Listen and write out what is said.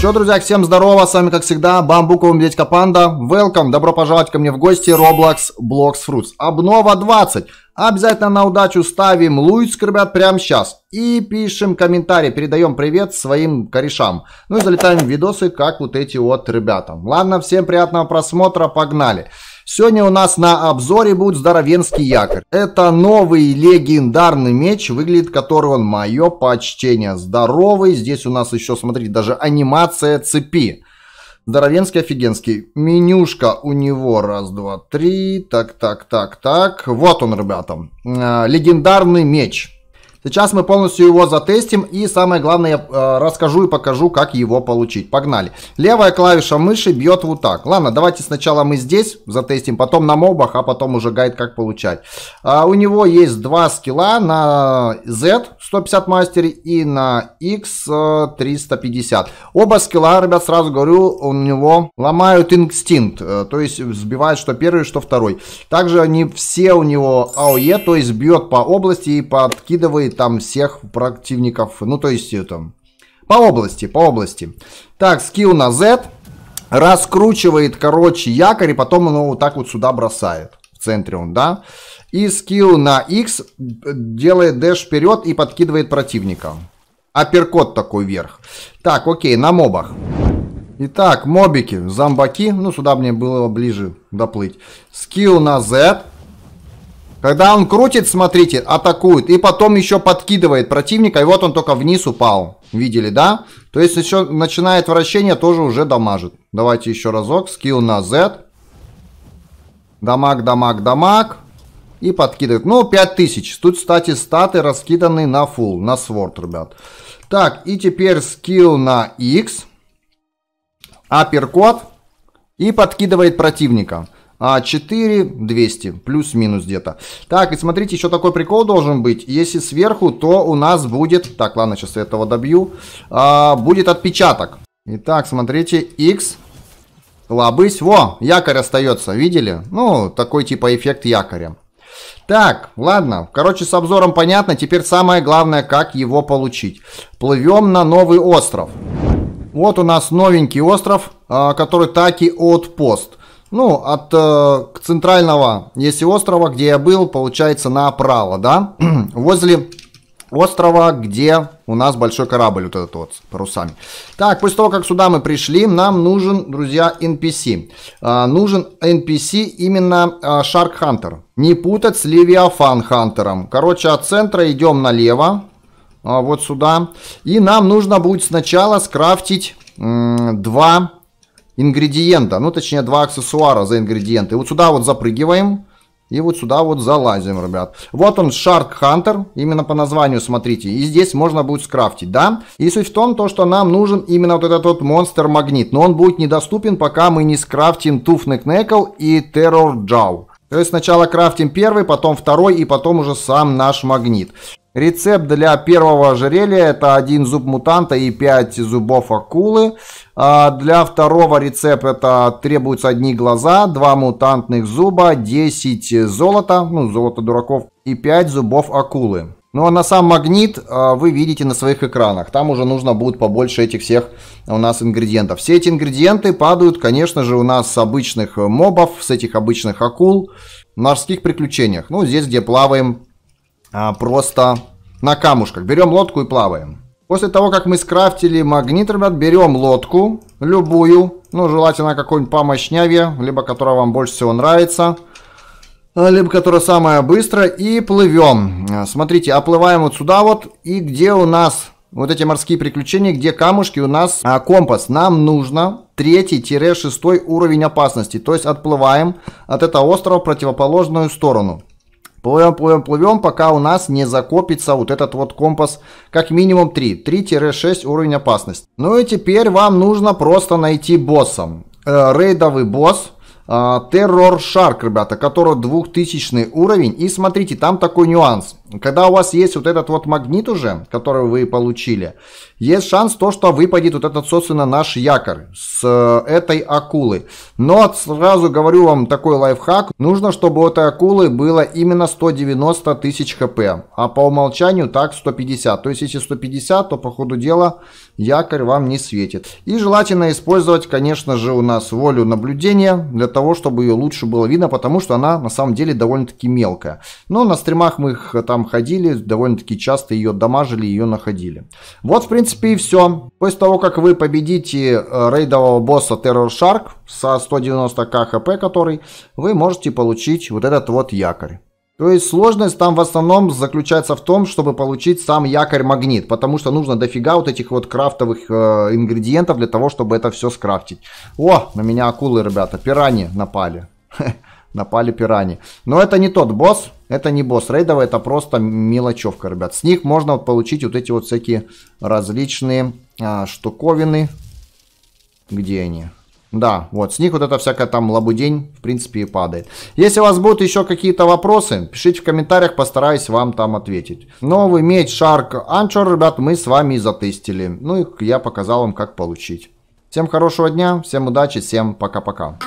что, друзья, всем здорово, с вами, как всегда, Бамбуковым Медведька Панда. Welcome, добро пожаловать ко мне в гости, Roblox Blocks Fruits. Обнова 20. Обязательно на удачу ставим луицк, ребят, прямо сейчас. И пишем комментарий, передаем привет своим корешам. Ну и залетаем в видосы, как вот эти вот ребята. Ладно, всем приятного просмотра, Погнали. Сегодня у нас на обзоре будет здоровенский якорь. Это новый легендарный меч, выглядит которого он мое почтение. Здоровый, здесь у нас еще, смотрите, даже анимация цепи. Здоровенский офигенский. Менюшка у него. Раз, два, три. Так, так, так, так. Вот он, ребята. Э, легендарный меч. Сейчас мы полностью его затестим и самое главное я э, расскажу и покажу, как его получить. Погнали. Левая клавиша мыши бьет вот так. Ладно, давайте сначала мы здесь затестим, потом на мобах, а потом уже гайд как получать. А у него есть два скилла на Z 150 мастер и на X 350. Э, Оба скилла, ребят, сразу говорю, у него ломают инстинкт, э, то есть сбивают что первый, что второй. Также они все у него АОЕ, то есть бьет по области и подкидывает там всех противников. Ну, то есть, э, там, по области, по области. Так, скилл на Z. Раскручивает, короче, якорь, и потом он его вот так вот сюда бросает. В центре он, да? И скилл на X э, делает дэш вперед и подкидывает противника. Апперкот такой вверх. Так, окей, на мобах. Итак, мобики, зомбаки. Ну, сюда мне было ближе доплыть. Скилл на Z. Когда он крутит, смотрите, атакует. И потом еще подкидывает противника. И вот он только вниз упал. Видели, да? То есть еще начинает вращение, тоже уже дамажит. Давайте еще разок. Скилл на Z. Дамаг, дамаг, дамаг. И подкидывает. Ну, 5000. Тут, кстати, статы раскиданы на фул, на сворд, ребят. Так, и теперь скилл на X. Апперкот. И подкидывает противника. А 4 200, плюс-минус где-то. Так, и смотрите, еще такой прикол должен быть. Если сверху, то у нас будет... Так, ладно, сейчас я этого добью. А, будет отпечаток. Итак, смотрите, X... лобысь, во, якорь остается, видели? Ну, такой типа эффект якоря. Так, ладно, короче, с обзором понятно, теперь самое главное, как его получить. Плывем на новый остров. Вот у нас новенький остров, а, который Таки Отпост ну, от э, центрального, если острова, где я был, получается, направо, да, возле острова, где у нас большой корабль, вот этот вот, с парусами. Так, после того, как сюда мы пришли, нам нужен, друзья, NPC. А, нужен NPC именно а, Shark Hunter. Не путать с Leviathan Хантером. Короче, от центра идем налево, а, вот сюда. И нам нужно будет сначала скрафтить м, два ингредиента, ну точнее два аксессуара за ингредиенты. И вот сюда вот запрыгиваем. И вот сюда вот залазим, ребят. Вот он, Shark Hunter, именно по названию смотрите. И здесь можно будет скрафтить, да? И суть в том, то, что нам нужен именно вот этот вот монстр-магнит. Но он будет недоступен, пока мы не скрафтим Туфник Некл и Террор Джау. То есть сначала крафтим первый, потом второй и потом уже сам наш магнит. Рецепт для первого ожерелья это один зуб мутанта и 5 зубов акулы. А для второго рецепта это требуются одни глаза, 2 мутантных зуба, 10 золота, ну золото дураков и 5 зубов акулы. Ну а на сам магнит а, вы видите на своих экранах. Там уже нужно будет побольше этих всех у нас ингредиентов. Все эти ингредиенты падают, конечно же, у нас с обычных мобов, с этих обычных акул, в морских приключениях. Ну, здесь, где плаваем а, просто на камушках. Берем лодку и плаваем. После того, как мы скрафтили магнит, ребят, берем лодку, любую, ну, желательно какой-нибудь помощняве, либо которая вам больше всего нравится, а, либо которая самая быстрая, и плывем. А, смотрите, оплываем вот сюда вот, и где у нас вот эти морские приключения, где камушки у нас а, компас. Нам нужно 3-6 уровень опасности. То есть отплываем от этого острова в противоположную сторону. Плывем, плывем, плывем, пока у нас не закопится вот этот вот компас как минимум 3. 3-6 уровень опасности. Ну и теперь вам нужно просто найти босса. Э, рейдовый босс. Террор э, Шарк, ребята, который 2000 уровень. И смотрите, там такой нюанс. Когда у вас есть вот этот вот магнит уже, который вы получили, есть шанс то, что выпадет вот этот, собственно, наш якорь с э, этой акулы. Но сразу говорю вам такой лайфхак. Нужно, чтобы у этой акулы было именно 190 тысяч хп, а по умолчанию так 150. То есть, если 150, то по ходу дела якорь вам не светит. И желательно использовать, конечно же, у нас волю наблюдения, для того, чтобы ее лучше было видно, потому что она на самом деле довольно-таки мелкая. Но на стримах мы их э, там там ходили, довольно-таки часто ее дамажили, ее находили. Вот, в принципе, и все. После того, как вы победите э, рейдового босса Terror Shark со 190к хп, который, вы можете получить вот этот вот якорь. То есть сложность там в основном заключается в том, чтобы получить сам якорь-магнит, потому что нужно дофига вот этих вот крафтовых э, ингредиентов для того, чтобы это все скрафтить. О, на меня акулы, ребята, пирани напали. Напали пирани. Но это не тот босс, это не босс рейдовый, это просто мелочевка, ребят. С них можно получить вот эти вот всякие различные а, штуковины. Где они? Да, вот, с них вот эта всякая там лабудень, в принципе, и падает. Если у вас будут еще какие-то вопросы, пишите в комментариях, постараюсь вам там ответить. Новый меч Shark Anchor, ребят, мы с вами затестили. Ну и я показал вам, как получить. Всем хорошего дня, всем удачи, всем пока-пока.